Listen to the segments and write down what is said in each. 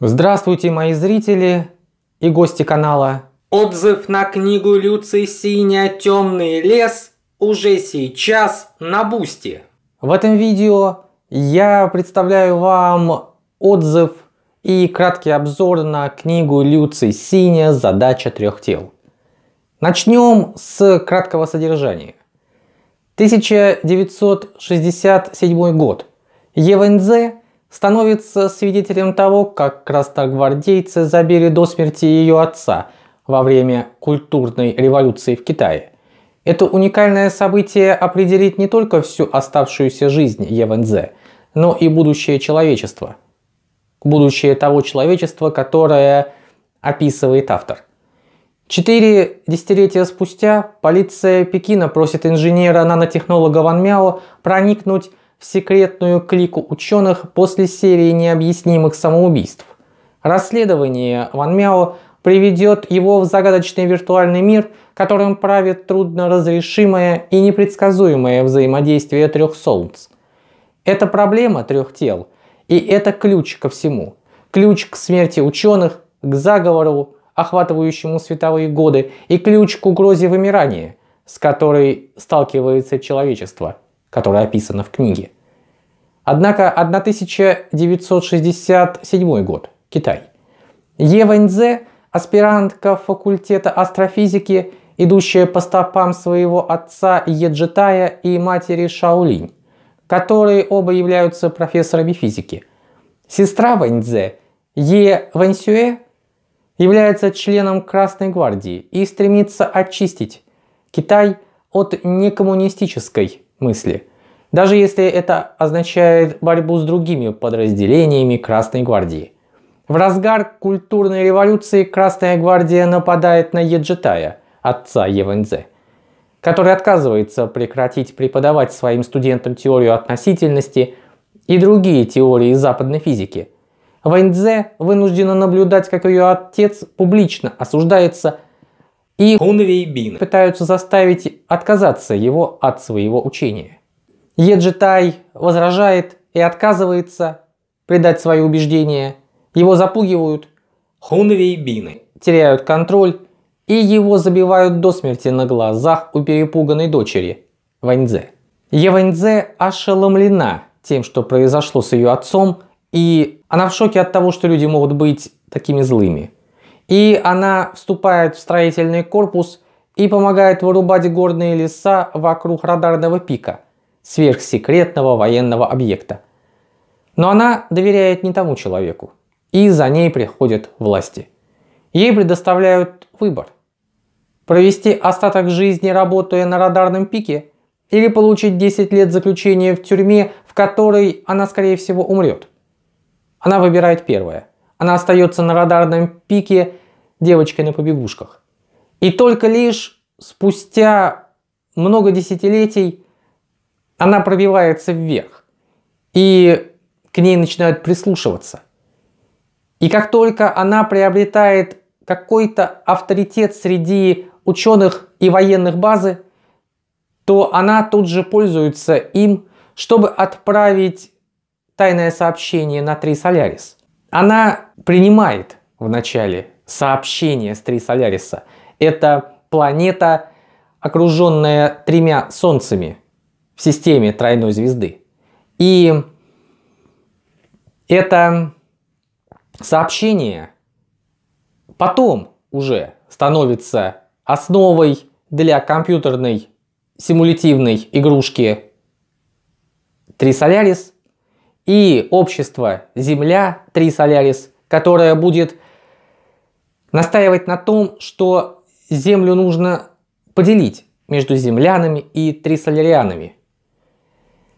Здравствуйте, мои зрители и гости канала. Отзыв на книгу Люции Синя «Темный лес» уже сейчас на Бусти. В этом видео я представляю вам отзыв и краткий обзор на книгу Люции Синя «Задача трех тел». Начнем с краткого содержания. 1967 год. Евензе – становится свидетелем того, как красногвардейцы забили до смерти ее отца во время культурной революции в Китае. Это уникальное событие определит не только всю оставшуюся жизнь Евензе, но и будущее человечества. Будущее того человечества, которое описывает автор. Четыре десятилетия спустя полиция Пекина просит инженера-нанотехнолога Ван Мяо проникнуть в секретную клику ученых после серии необъяснимых самоубийств. Расследование Ван Мяо приведет его в загадочный виртуальный мир, которым правит трудноразрешимое и непредсказуемое взаимодействие трех солнц. Это проблема трех тел, и это ключ ко всему. Ключ к смерти ученых, к заговору, охватывающему световые годы, и ключ к угрозе вымирания, с которой сталкивается человечество – которая описана в книге. Однако 1967 год, Китай. Ева Нзе, аспирантка факультета астрофизики, идущая по стопам своего отца Еджитая и матери Шаолинь, которые оба являются профессорами физики. Сестра Вэньцзе, Е. Вэньсюэ, является членом Красной Гвардии и стремится очистить Китай от некоммунистической мысли. Даже если это означает борьбу с другими подразделениями Красной Гвардии. В разгар культурной революции Красная Гвардия нападает на Еджитая, отца Евензе, который отказывается прекратить преподавать своим студентам теорию относительности и другие теории западной физики. Вэньцзе вынуждена наблюдать, как ее отец публично осуждается и Хунвейбин пытаются заставить отказаться его от своего учения. Еджитай возражает и отказывается предать свои убеждения. Его запугивают. Хунвейбины теряют контроль и его забивают до смерти на глазах у перепуганной дочери Ваньзе. Еваньзе ошеломлена тем, что произошло с ее отцом, и она в шоке от того, что люди могут быть такими злыми и она вступает в строительный корпус и помогает вырубать горные леса вокруг радарного пика, сверхсекретного военного объекта. Но она доверяет не тому человеку, и за ней приходят власти. Ей предоставляют выбор. Провести остаток жизни, работая на радарном пике, или получить 10 лет заключения в тюрьме, в которой она, скорее всего, умрет. Она выбирает первое – она остается на радарном пике девочкой на побегушках. И только лишь спустя много десятилетий она пробивается вверх. И к ней начинают прислушиваться. И как только она приобретает какой-то авторитет среди ученых и военных базы, то она тут же пользуется им, чтобы отправить тайное сообщение на Три Солярис. Она принимает в начале сообщение с Три Соляриса. Это планета, окруженная тремя солнцами в системе тройной звезды. И это сообщение потом уже становится основой для компьютерной симулятивной игрушки Три Солярис и общество Земля 3 Солярис, которое будет настаивать на том, что Землю нужно поделить между землянами и трисолярианами.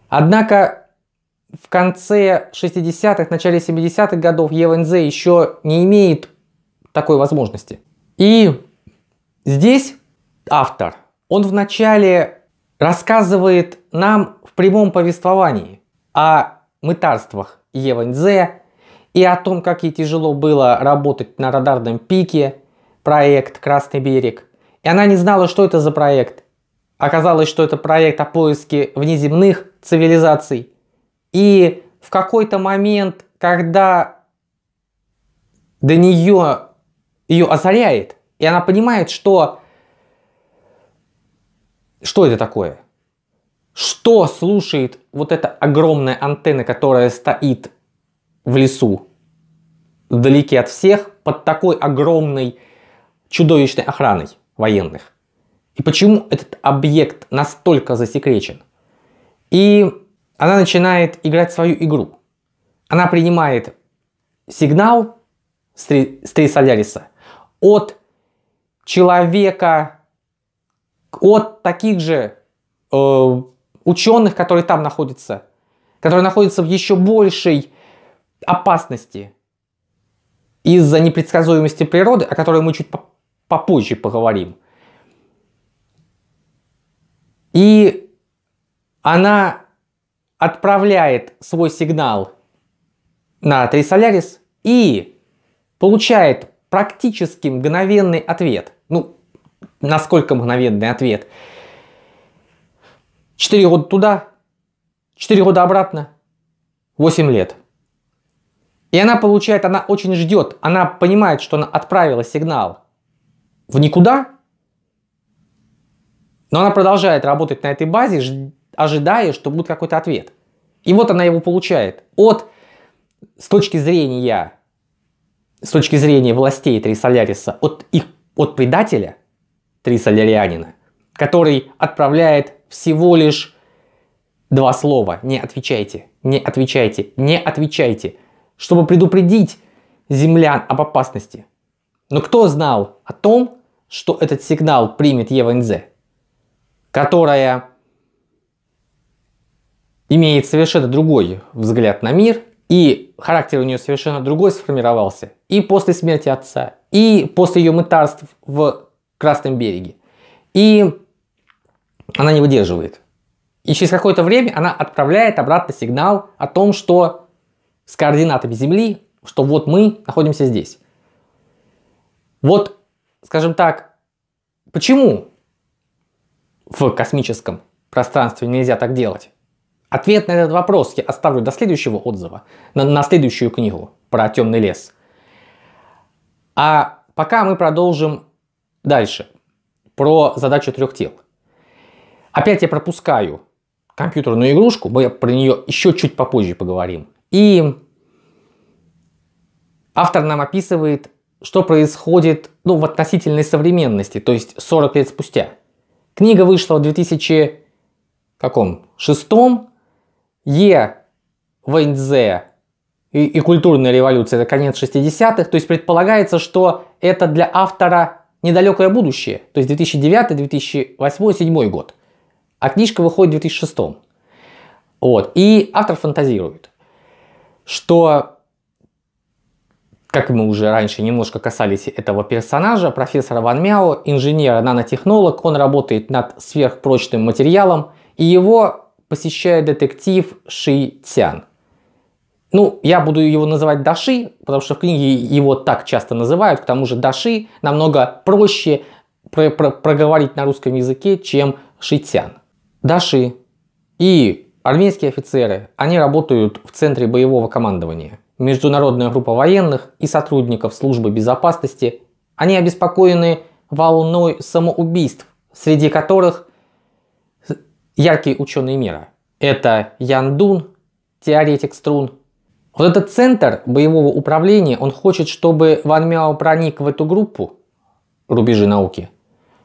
Однако в конце 60-х, начале 70-х годов ЕВНЗ еще не имеет такой возможности. И здесь автор, он вначале рассказывает нам в прямом повествовании о мытарствах Еванзе и о том, как ей тяжело было работать на радарном пике, проект «Красный берег». И она не знала, что это за проект. Оказалось, что это проект о поиске внеземных цивилизаций. И в какой-то момент, когда до нее ее озаряет, и она понимает, что что это такое – что слушает вот эта огромная антенна, которая стоит в лесу, вдалеке от всех, под такой огромной чудовищной охраной военных? И почему этот объект настолько засекречен? И она начинает играть свою игру. Она принимает сигнал с Три от человека, от таких же э, ученых, которые там находятся, которые находятся в еще большей опасности из-за непредсказуемости природы, о которой мы чуть попозже поговорим. И она отправляет свой сигнал на Трисолярис и получает практически мгновенный ответ. Ну, насколько мгновенный ответ – 4 года туда, 4 года обратно, 8 лет. И она получает, она очень ждет, она понимает, что она отправила сигнал в никуда, но она продолжает работать на этой базе, ожидая, что будет какой-то ответ. И вот она его получает от, с точки зрения, с точки зрения властей Три Соляриса, от их, от предателя Три Солярианина, который отправляет всего лишь два слова. Не отвечайте, не отвечайте, не отвечайте, чтобы предупредить землян об опасности. Но кто знал о том, что этот сигнал примет Еванзе, которая имеет совершенно другой взгляд на мир, и характер у нее совершенно другой сформировался. И после смерти отца, и после ее мытарств в Красном береге. И она не выдерживает. И через какое-то время она отправляет обратно сигнал о том, что с координатами Земли, что вот мы находимся здесь. Вот, скажем так, почему в космическом пространстве нельзя так делать? Ответ на этот вопрос я оставлю до следующего отзыва, на, на следующую книгу про темный лес. А пока мы продолжим дальше про задачу трех тел – Опять я пропускаю компьютерную игрушку, мы про нее еще чуть попозже поговорим. И автор нам описывает, что происходит ну, в относительной современности, то есть 40 лет спустя. Книга вышла в 2006 Е. Вэньцзе и, и культурная революция, это конец 60-х, то есть предполагается, что это для автора недалекое будущее, то есть 2009, 2008, 2007 год. А книжка выходит в 2006. Вот. И автор фантазирует, что, как мы уже раньше немножко касались этого персонажа, профессора Ван Мяо, инженер-нанотехнолог, он работает над сверхпрочным материалом, и его посещает детектив Ши Цян. Ну, я буду его называть Даши, потому что в книге его так часто называют. К тому же Даши намного проще про про проговорить на русском языке, чем Шитян. Даши и армейские офицеры, они работают в центре боевого командования. Международная группа военных и сотрудников службы безопасности, они обеспокоены волной самоубийств, среди которых яркие ученые мира. Это Ян Дун, теоретик струн. Вот этот центр боевого управления, он хочет, чтобы Ван Мяо проник в эту группу, рубежи науки,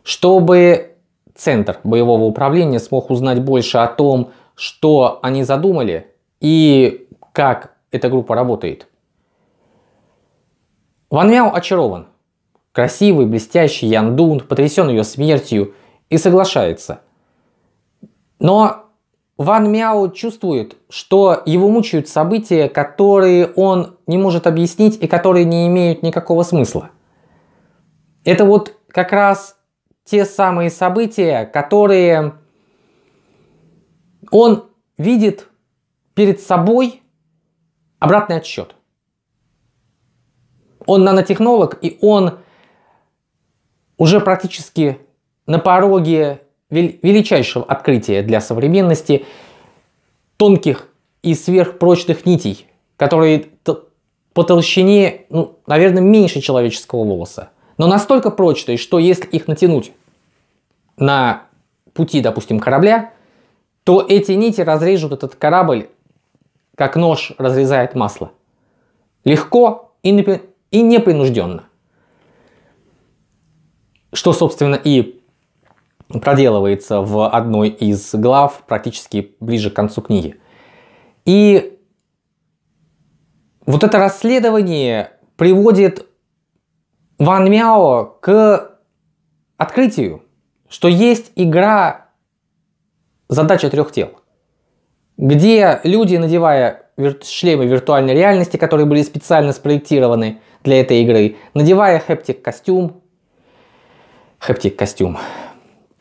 чтобы центр боевого управления смог узнать больше о том, что они задумали и как эта группа работает. Ван Мяо очарован. Красивый, блестящий Ян Дун потрясен ее смертью и соглашается. Но Ван Мяо чувствует, что его мучают события, которые он не может объяснить и которые не имеют никакого смысла. Это вот как раз те самые события, которые он видит перед собой обратный отсчет. Он нанотехнолог, и он уже практически на пороге величайшего открытия для современности тонких и сверхпрочных нитей, которые по толщине, ну, наверное, меньше человеческого волоса но настолько прочные, что если их натянуть на пути, допустим, корабля, то эти нити разрежут этот корабль, как нож разрезает масло. Легко и, напи- и непринужденно. Что, собственно, и проделывается в одной из глав, практически ближе к концу книги. И вот это расследование приводит Ван Мяо к открытию, что есть игра «Задача трех тел», где люди, надевая шлемы виртуальной реальности, которые были специально спроектированы для этой игры, надевая хептик-костюм, хептик-костюм,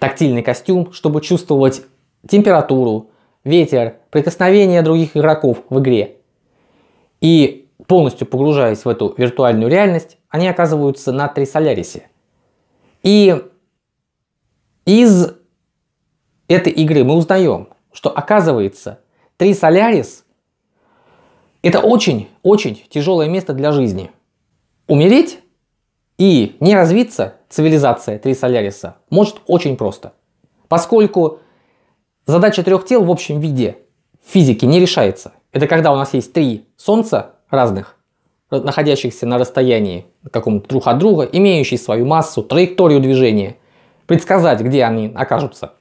тактильный костюм, чтобы чувствовать температуру, ветер, прикосновение других игроков в игре. И полностью погружаясь в эту виртуальную реальность, они оказываются на Трисолярисе. И из этой игры мы узнаем, что оказывается Трисолярис это очень-очень тяжелое место для жизни. Умереть и не развиться цивилизация Трисоляриса может очень просто, поскольку задача трех тел в общем виде физики не решается. Это когда у нас есть три Солнца разных, Э, находящихся на расстоянии каком то друг от друга, имеющие свою массу, траекторию движения, предсказать, где они окажутся.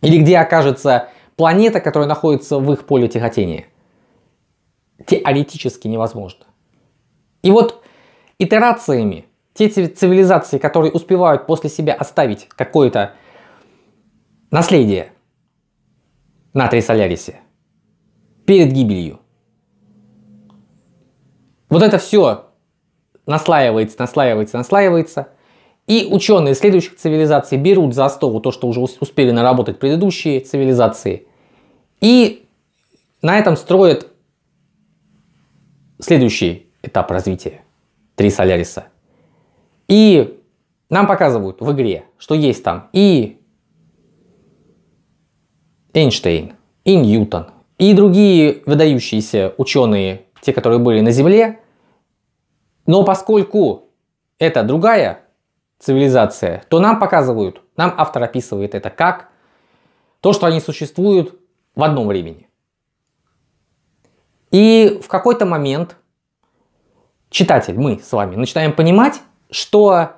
Или где окажется планета, которая находится в их поле тяготения. Теоретически невозможно. И вот итерациями те цивилизации, которые успевают после себя оставить какое-то наследие на Трисолярисе перед гибелью, вот это все наслаивается, наслаивается, наслаивается. И ученые следующих цивилизаций берут за основу то, что уже успели наработать предыдущие цивилизации. И на этом строят следующий этап развития. Три Соляриса. И нам показывают в игре, что есть там и Эйнштейн, и Ньютон, и другие выдающиеся ученые те, которые были на Земле. Но поскольку это другая цивилизация, то нам показывают, нам автор описывает это как то, что они существуют в одном времени. И в какой-то момент читатель, мы с вами, начинаем понимать, что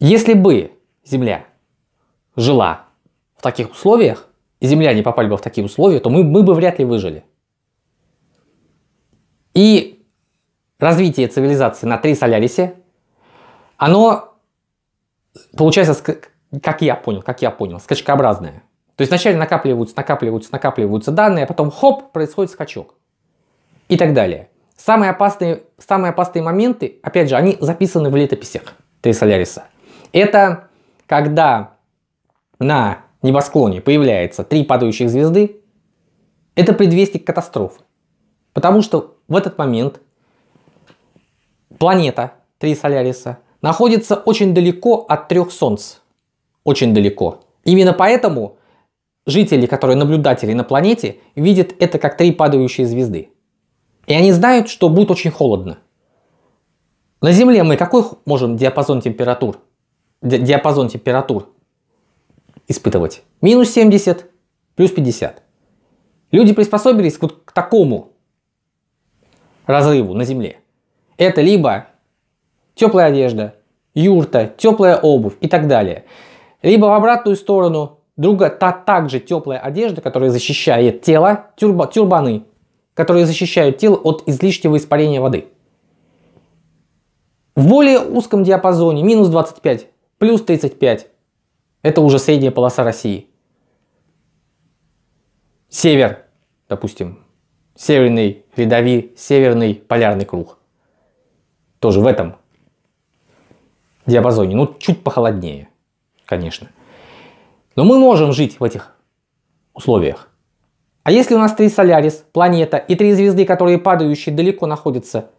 если бы Земля жила в таких условиях, и земляне попали бы в такие условия, то мы, мы бы вряд ли выжили и развитие цивилизации на три Солярисе, оно получается, как я понял, как я понял, скачкообразное. То есть вначале накапливаются, накапливаются, накапливаются данные, а потом хоп, происходит скачок. И так далее. Самые опасные, самые опасные моменты, опять же, они записаны в летописях Три Соляриса. Это когда на небосклоне появляется три падающих звезды, это предвестник катастрофы. Потому что в этот момент планета Три Соляриса находится очень далеко от трех Солнц. Очень далеко. Именно поэтому жители, которые наблюдатели на планете, видят это как три падающие звезды. И они знают, что будет очень холодно. На Земле мы какой можем диапазон температур? диапазон температур испытывать? Минус 70, плюс 50. Люди приспособились вот к такому разрыву на земле. Это либо теплая одежда, юрта, теплая обувь и так далее. Либо в обратную сторону друга та также теплая одежда, которая защищает тело, тюрба, тюрбаны, которые защищают тело от излишнего испарения воды. В более узком диапазоне минус 25, плюс 35. Это уже средняя полоса России. Север, допустим, северный рядови, северный полярный круг. Тоже в этом диапазоне. Ну, чуть похолоднее, конечно. Но мы можем жить в этих условиях. А если у нас три Солярис, планета и три звезды, которые падающие далеко находятся,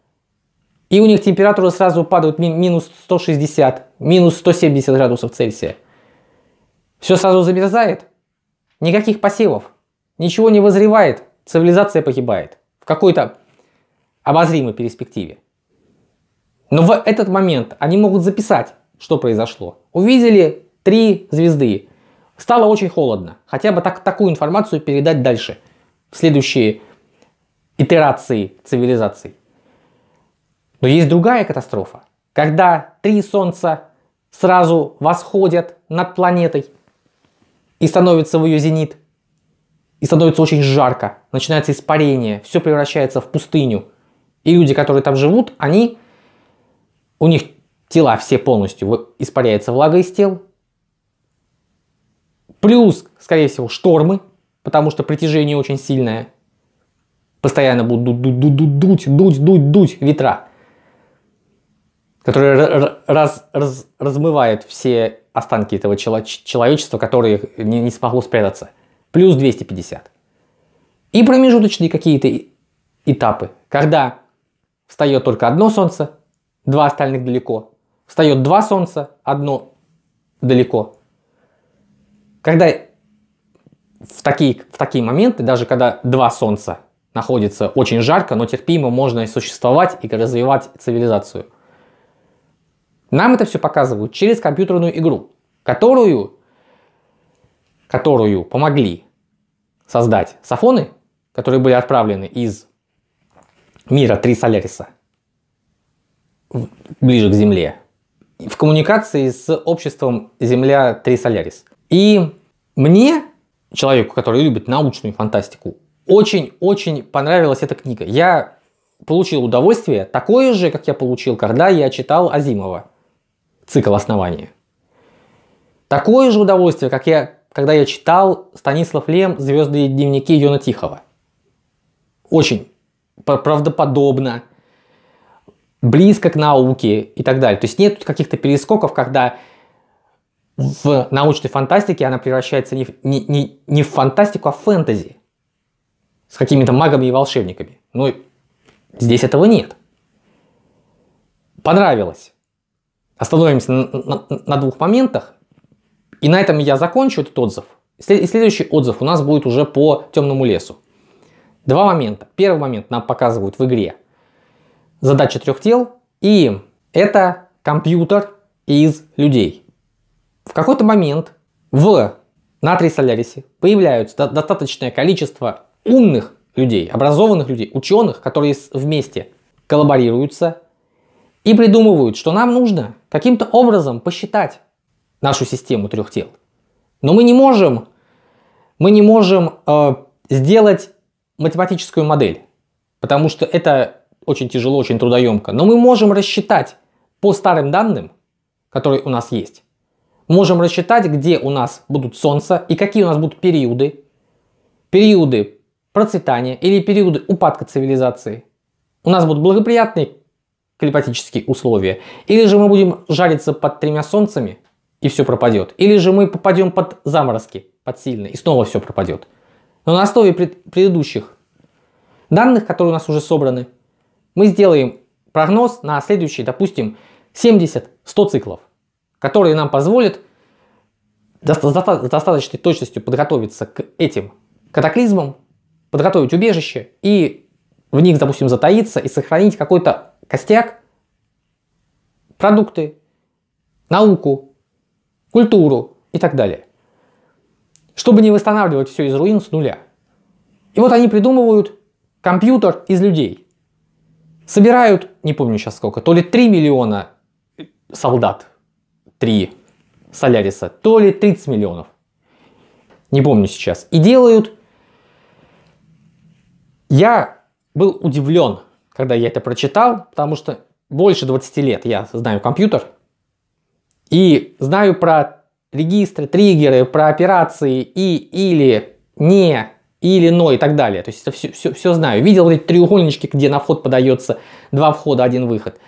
и у них температура сразу падает ми минус 160, минус 170 градусов Цельсия, все сразу замерзает, никаких посевов, ничего не возревает, цивилизация погибает в какой-то обозримой перспективе. Но в этот момент они могут записать, что произошло. Увидели три звезды, стало очень холодно. Хотя бы так, такую информацию передать дальше, в следующие итерации цивилизаций. Но есть другая катастрофа, когда три солнца сразу восходят над планетой и становятся в ее зенит – и становится очень жарко, начинается испарение, все превращается в пустыню. И люди, которые там живут, они, у них тела все полностью, испаряется влага из тел. Плюс, скорее всего, штормы, потому что притяжение очень сильное. Постоянно будут дуть, дуть, дуть, дуть, дуть, дуть, дуть ветра, которые раз, раз, размывают все останки этого человечества, которые не, не смогло спрятаться плюс 250. И промежуточные какие-то этапы, когда встает только одно солнце, два остальных далеко, встает два солнца, одно далеко. Когда в такие, в такие моменты, даже когда два солнца находится очень жарко, но терпимо можно и существовать и развивать цивилизацию. Нам это все показывают через компьютерную игру, которую которую помогли создать сафоны, которые были отправлены из мира Три Соляриса ближе к Земле, в коммуникации с обществом Земля Три Солярис. И мне, человеку, который любит научную фантастику, очень-очень понравилась эта книга. Я получил удовольствие такое же, как я получил, когда я читал Азимова «Цикл основания». Такое же удовольствие, как я когда я читал Станислав Лем «Звезды и дневники Йона Тихого». Очень правдоподобно, близко к науке и так далее. То есть нет каких-то перескоков, когда в научной фантастике она превращается не, в, не, не, не в фантастику, а в фэнтези. С какими-то магами и волшебниками. Ну, здесь этого нет. Понравилось. Остановимся на, на, на двух моментах. И на этом я закончу этот отзыв. И следующий отзыв у нас будет уже по темному лесу. Два момента. Первый момент нам показывают в игре задача трех тел, и это компьютер из людей. В какой-то момент в Натрий Солярисе появляются достаточное количество умных людей, образованных людей, ученых, которые вместе коллаборируются и придумывают, что нам нужно каким-то образом посчитать, нашу систему трех тел. Но мы не можем, мы не можем э, сделать математическую модель, потому что это очень тяжело, очень трудоемко. Но мы можем рассчитать по старым данным, которые у нас есть, можем рассчитать, где у нас будут солнце и какие у нас будут периоды. Периоды процветания или периоды упадка цивилизации. У нас будут благоприятные климатические условия. Или же мы будем жариться под тремя солнцами и все пропадет. Или же мы попадем под заморозки, под сильные, и снова все пропадет. Но на основе пред, предыдущих данных, которые у нас уже собраны, мы сделаем прогноз на следующие, допустим, 70-100 циклов, которые нам позволят с достаточной точностью подготовиться к этим катаклизмам, подготовить убежище и в них, допустим, затаиться и сохранить какой-то костяк, продукты, науку, культуру и так далее. Чтобы не восстанавливать все из руин с нуля. И вот они придумывают компьютер из людей. Собирают, не помню сейчас сколько, то ли 3 миллиона э, солдат, 3 Соляриса, то ли 30 миллионов. Не помню сейчас. И делают... Я был удивлен, когда я это прочитал, потому что больше 20 лет я знаю компьютер, и знаю про регистры, триггеры, про операции и, или, не, или, но и так далее. То есть это все, все, все знаю. Видел эти треугольнички, где на вход подается два входа, один выход.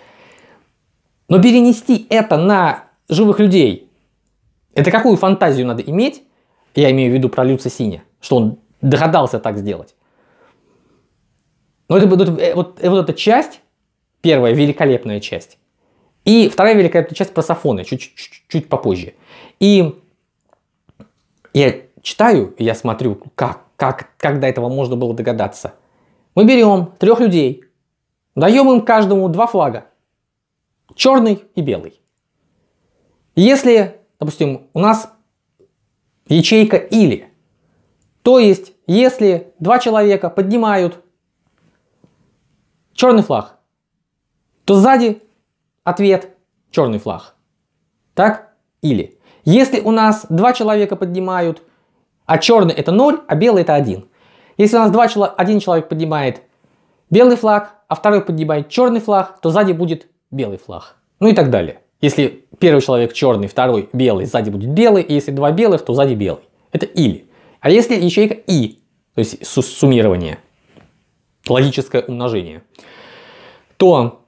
Но перенести это на живых людей, это какую фантазию надо иметь? Я имею в виду про Люца Синя, что он догадался так сделать. Но это, вот, вот, вот эта часть, первая великолепная часть, и вторая великолепная часть про сафоны, чуть-чуть попозже. И я читаю, я смотрю, как, как, как до этого можно было догадаться. Мы берем трех людей, даем им каждому два флага, черный и белый. Если, допустим, у нас ячейка или, то есть, если два человека поднимают черный флаг, то сзади Ответ – черный флаг. Так или. Если у нас два человека поднимают, а черный это 0, а белый это 1. Если у нас два, один человек поднимает белый флаг, а второй поднимает черный флаг, то сзади будет белый флаг. Ну и так далее. Если первый человек черный, второй белый, сзади будет белый, и если два белых, то сзади белый. Это или. А если ячейка и, то есть суммирование, логическое умножение, то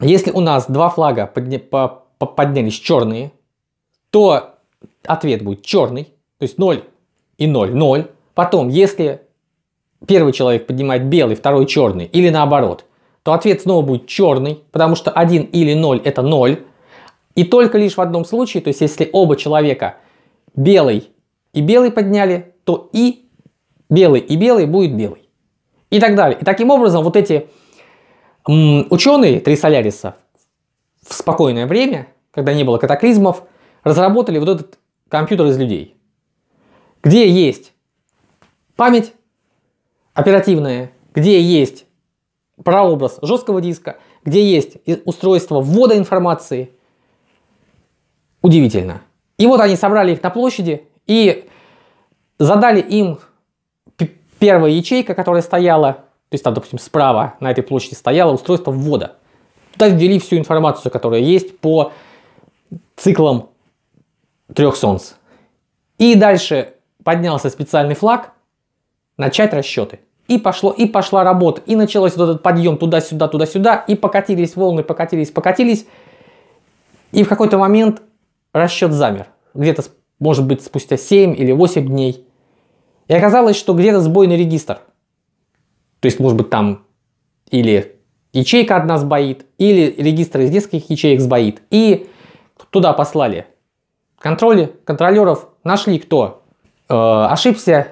если у нас два флага подня по по поднялись черные, то ответ будет черный, то есть 0 и 0, 0. Потом, если первый человек поднимает белый, второй черный, или наоборот, то ответ снова будет черный, потому что 1 или 0 это 0. И только лишь в одном случае, то есть если оба человека белый и белый подняли, то и белый и белый будет белый. И так далее. И таким образом вот эти Ученые Три Соляриса в спокойное время, когда не было катаклизмов, разработали вот этот компьютер из людей, где есть память оперативная, где есть прообраз жесткого диска, где есть устройство ввода информации. Удивительно. И вот они собрали их на площади и задали им первая ячейка, которая стояла то есть там, допустим, справа на этой площади стояло устройство ввода. Туда ввели всю информацию, которая есть по циклам трех солнц. И дальше поднялся специальный флаг «Начать расчеты». И, пошло, и пошла работа, и началось вот этот подъем туда-сюда, туда-сюда, и покатились волны, покатились, покатились. И в какой-то момент расчет замер. Где-то, может быть, спустя 7 или 8 дней. И оказалось, что где-то сбойный регистр – то есть, может быть, там или ячейка одна сбоит, или регистр из нескольких ячеек сбоит. И туда послали контроли, контролеров, нашли кто э, ошибся,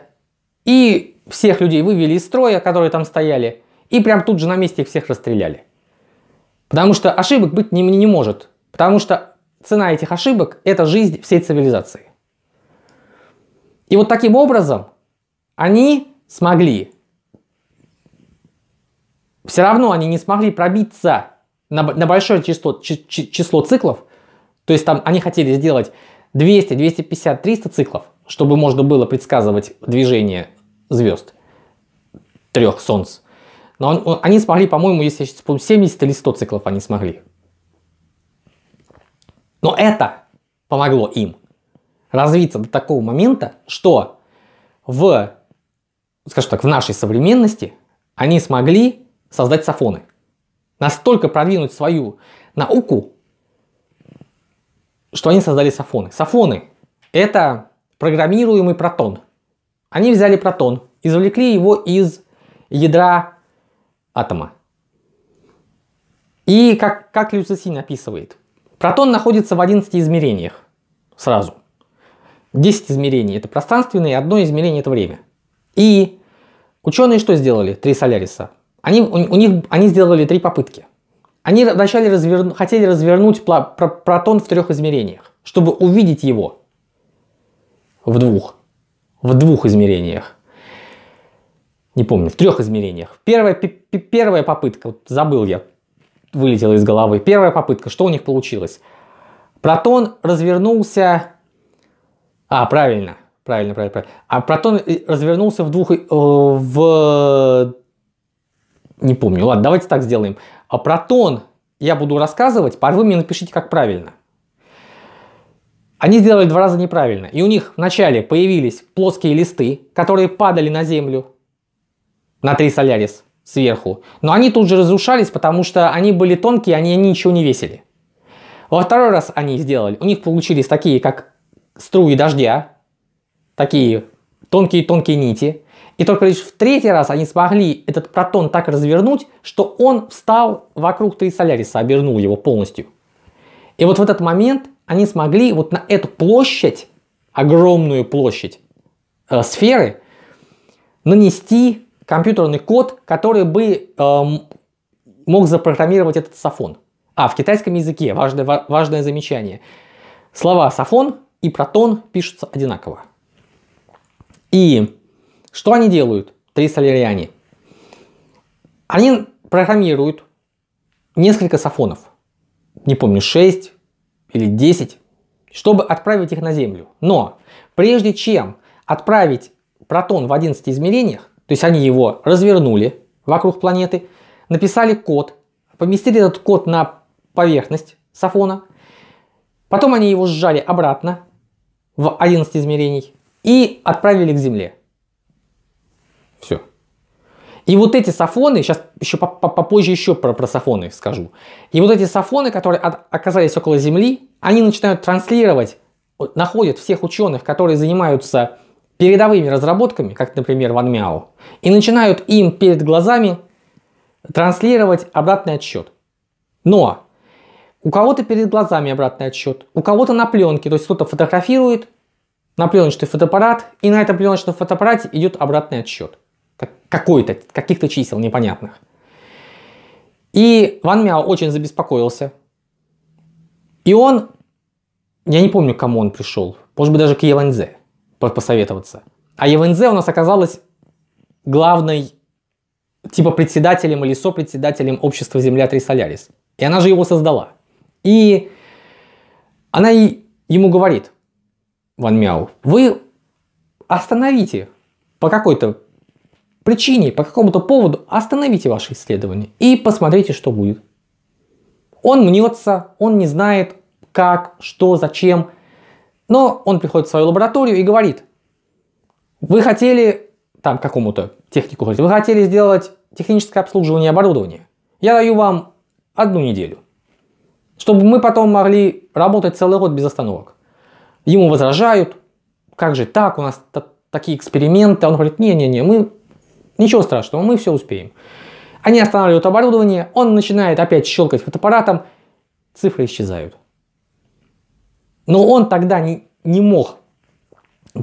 и всех людей вывели из строя, которые там стояли, и прям тут же на месте их всех расстреляли. Потому что ошибок быть не, не может, потому что цена этих ошибок – это жизнь всей цивилизации. И вот таким образом они смогли все равно они не смогли пробиться на, на большое число, ч, ч, число циклов. То есть там они хотели сделать 200, 250, 300 циклов, чтобы можно было предсказывать движение звезд трех солнц. Но он, он, они смогли, по-моему, если я сейчас помню, 70 или 100 циклов они смогли. Но это помогло им развиться до такого момента, что в, скажем так, в нашей современности они смогли создать сафоны. Настолько продвинуть свою науку, что они создали сафоны. Сафоны – это программируемый протон. Они взяли протон, извлекли его из ядра атома. И как, как Люцисин описывает, протон находится в 11 измерениях сразу. 10 измерений это пространственные, одно измерение это время. И ученые что сделали? Три Соляриса они, у, у них, они сделали три попытки. Они вначале разверну, хотели развернуть пла, про, протон в трех измерениях, чтобы увидеть его в двух. В двух измерениях. Не помню, в трех измерениях. Первая, п, п, первая попытка, вот забыл я, вылетела из головы. Первая попытка, что у них получилось? Протон развернулся... А, правильно, правильно, правильно, правильно. А протон э, развернулся в двух... Э, в не помню. Ладно, давайте так сделаем. А протон я буду рассказывать, а вы мне напишите, как правильно. Они сделали два раза неправильно. И у них вначале появились плоские листы, которые падали на землю на 3 солярис сверху. Но они тут же разрушались, потому что они были тонкие, они ничего не весили. Во второй раз они сделали. У них получились такие, как струи дождя, такие тонкие-тонкие нити. И только лишь в третий раз они смогли этот протон так развернуть, что он встал вокруг Три обернул его полностью. И вот в этот момент они смогли вот на эту площадь, огромную площадь э, сферы, нанести компьютерный код, который бы э, мог запрограммировать этот сафон. А, в китайском языке важное, важное замечание. Слова сафон и протон пишутся одинаково. И что они делают, три соляриане? Они программируют несколько сафонов, не помню, 6 или 10, чтобы отправить их на Землю. Но прежде чем отправить протон в 11 измерениях, то есть они его развернули вокруг планеты, написали код, поместили этот код на поверхность сафона, потом они его сжали обратно в 11 измерений и отправили к Земле. Все. И вот эти сафоны, сейчас еще попозже еще про, про сафоны скажу. И вот эти сафоны, которые от, оказались около Земли, они начинают транслировать, находят всех ученых, которые занимаются передовыми разработками, как, например, Ван Мяо, и начинают им перед глазами транслировать обратный отсчет. Но у кого-то перед глазами обратный отсчет, у кого-то на пленке, то есть кто-то фотографирует на пленочный фотоаппарат, и на этом пленочном фотоаппарате идет обратный отсчет какой-то, каких-то чисел непонятных. И Ван Мяо очень забеспокоился. И он, я не помню, к кому он пришел, может быть даже к Еванзе посоветоваться. А Еванзе у нас оказалась главной, типа председателем или сопредседателем общества Земля три Солярис. И она же его создала. И она и ему говорит, Ван Мяо вы остановите по какой-то причине, по какому-то поводу остановите ваше исследование и посмотрите, что будет. Он мнется, он не знает, как, что, зачем, но он приходит в свою лабораторию и говорит, вы хотели, там, какому-то технику, вы хотели сделать техническое обслуживание оборудования. Я даю вам одну неделю, чтобы мы потом могли работать целый год без остановок. Ему возражают, как же так, у нас такие эксперименты. Он говорит, не-не-не, мы Ничего страшного, мы все успеем. Они останавливают оборудование, он начинает опять щелкать фотоаппаратом, цифры исчезают. Но он тогда не, не мог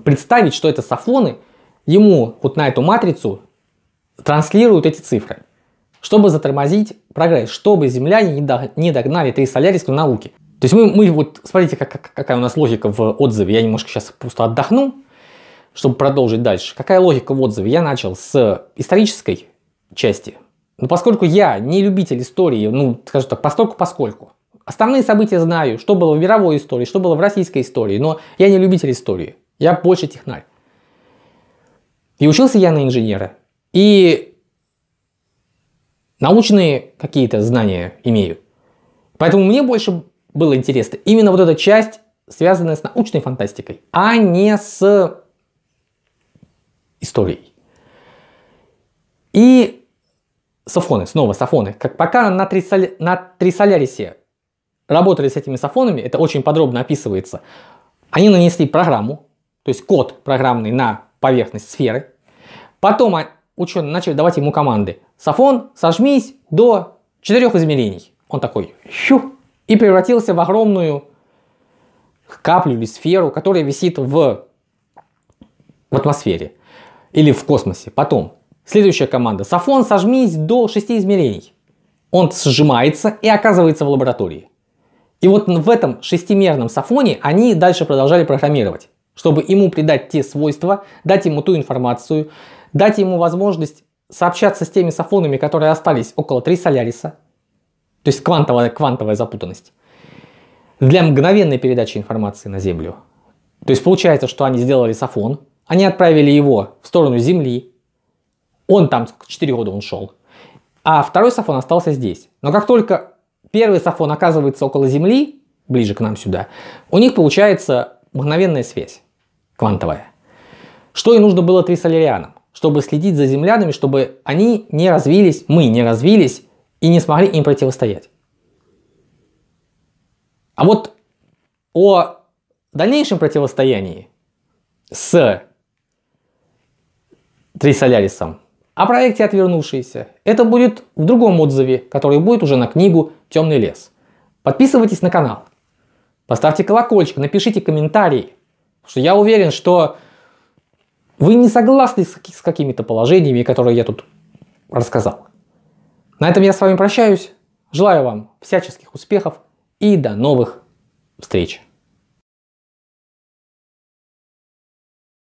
представить, что это софлоны ему вот на эту матрицу транслируют эти цифры, чтобы затормозить прогресс, чтобы земляне не, до, не догнали три солярис науки. То есть мы, мы вот, смотрите, как, какая у нас логика в отзыве. Я немножко сейчас просто отдохну чтобы продолжить дальше. Какая логика в отзыве? Я начал с исторической части. Но поскольку я не любитель истории, ну, скажу так, постольку-поскольку, основные события знаю, что было в мировой истории, что было в российской истории, но я не любитель истории, я больше технарь. И учился я на инженера, и научные какие-то знания имею. Поэтому мне больше было интересно именно вот эта часть, связанная с научной фантастикой, а не с историей. И сафоны, снова сафоны. Как пока на, трисол... на Трисолярисе работали с этими сафонами, это очень подробно описывается, они нанесли программу, то есть код программный на поверхность сферы. Потом ученые начали давать ему команды. Сафон, сожмись до четырех измерений. Он такой, щу, и превратился в огромную каплю или сферу, которая висит в, в атмосфере или в космосе. Потом. Следующая команда. Сафон, сожмись до 6 измерений. Он сжимается и оказывается в лаборатории. И вот в этом шестимерном сафоне они дальше продолжали программировать, чтобы ему придать те свойства, дать ему ту информацию, дать ему возможность сообщаться с теми сафонами, которые остались около 3 Соляриса, то есть квантовая, квантовая запутанность, для мгновенной передачи информации на Землю. То есть получается, что они сделали сафон, они отправили его в сторону Земли. Он там 4 года он шел. А второй Сафон остался здесь. Но как только первый Сафон оказывается около Земли, ближе к нам сюда, у них получается мгновенная связь квантовая. Что и нужно было трисолярианам, чтобы следить за землянами, чтобы они не развились, мы не развились и не смогли им противостоять. А вот о дальнейшем противостоянии с 3 Солярисом, о проекте «Отвернувшиеся». Это будет в другом отзыве, который будет уже на книгу «Темный лес». Подписывайтесь на канал, поставьте колокольчик, напишите комментарий, что я уверен, что вы не согласны с какими-то положениями, которые я тут рассказал. На этом я с вами прощаюсь. Желаю вам всяческих успехов и до новых встреч.